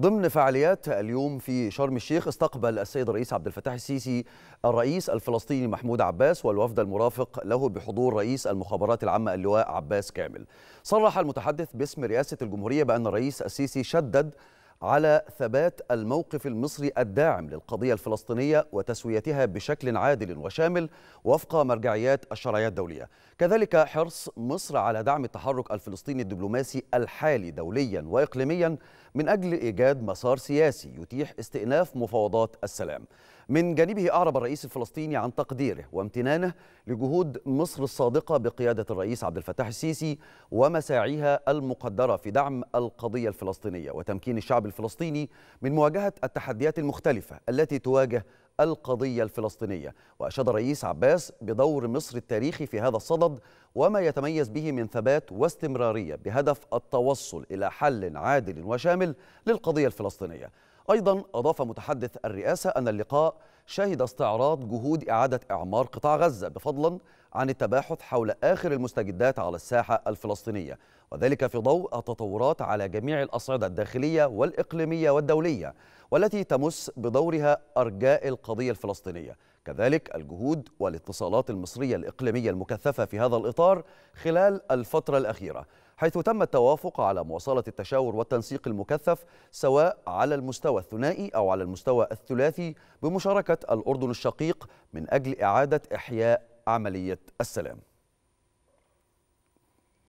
ضمن فعاليات اليوم في شرم الشيخ استقبل السيد الرئيس عبد الفتاح السيسي الرئيس الفلسطيني محمود عباس والوفد المرافق له بحضور رئيس المخابرات العامة اللواء عباس كامل صرح المتحدث باسم رئاسة الجمهورية بأن الرئيس السيسي شدد على ثبات الموقف المصري الداعم للقضية الفلسطينية وتسويتها بشكل عادل وشامل وفق مرجعيات الشرعية الدولية كذلك حرص مصر على دعم التحرك الفلسطيني الدبلوماسي الحالي دوليا وإقليميا من أجل إيجاد مسار سياسي يتيح استئناف مفاوضات السلام من جانبه أعرب الرئيس الفلسطيني عن تقديره وامتنانه لجهود مصر الصادقة بقيادة الرئيس عبد الفتاح السيسي ومساعيها المقدرة في دعم القضية الفلسطينية وتمكين الشعب الفلسطيني من مواجهة التحديات المختلفة التي تواجه القضية الفلسطينية وأشاد الرئيس عباس بدور مصر التاريخي في هذا الصدد وما يتميز به من ثبات واستمرارية بهدف التوصل إلى حل عادل وشامل للقضية الفلسطينية أيضا أضاف متحدث الرئاسة أن اللقاء شهد استعراض جهود إعادة إعمار قطاع غزة بفضلا عن التباحث حول آخر المستجدات على الساحة الفلسطينية وذلك في ضوء التطورات على جميع الأصعدة الداخلية والإقليمية والدولية والتي تمس بدورها أرجاء القضية الفلسطينية كذلك الجهود والاتصالات المصرية الإقليمية المكثفة في هذا الإطار خلال الفترة الأخيرة حيث تم التوافق على مواصلة التشاور والتنسيق المكثف سواء على المستوى الثنائي أو على المستوى الثلاثي بمشاركة الأردن الشقيق من أجل إعادة إحياء عملية السلام